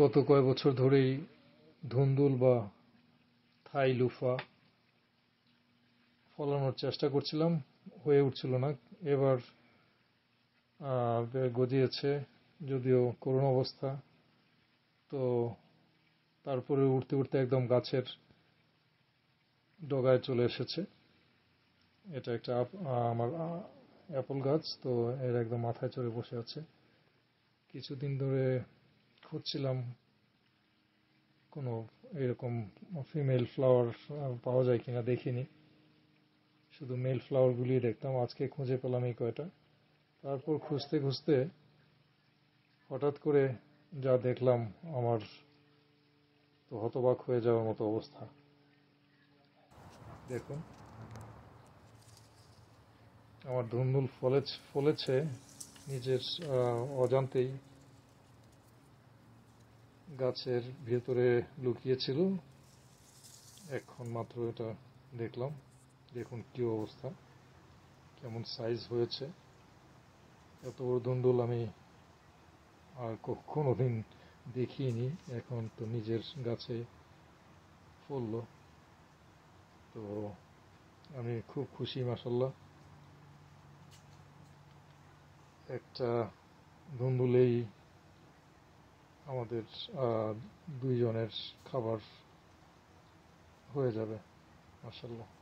গত কয়েক বছর ধরেই ধুন্দুল বা থাই লুফা ফলানোর চেষ্টা করছিলাম হয়ে উঠছিল না এবার গজিয়েছে যদিও করুণ অবস্থা তো তারপরে উঠতে উঠতে একদম গাছের ডগায় চলে এসেছে এটা একটা আমার অ্যাপল গাছ তো এর একদম মাথায় চড়ে বসে আছে কিছুদিন ধরে খুঁজছিলাম কোনো এরকম ফিমেল ফ্লাওয়ার পাওয়া যায় কিনা দেখিনি শুধু মেল ফ্লাওয়ারগুলি দেখতাম আজকে খুঁজে পেলাম এই কয়টা তারপর খুঁজতে খুঁজতে হঠাৎ করে যা দেখলাম আমার তো হতবাক হয়ে যাওয়ার মতো অবস্থা দেখুন আমার ধুন্দুল ফলেছে ফলেছে নিজের অজান্তেই গাছের ভেতরে লুকিয়েছিল এখন মাত্র এটা দেখলাম দেখুন কি অবস্থা কেমন সাইজ হয়েছে এত বড় আমি আর কখনো দিন দেখিনি এখন তো নিজের গাছে ফলল তো আমি খুব খুশি মাসাল্লাহ একটা ধুন্দুলেই আমাদের দুইজনের খাবার হয়ে যাবে মাসাল্লাহ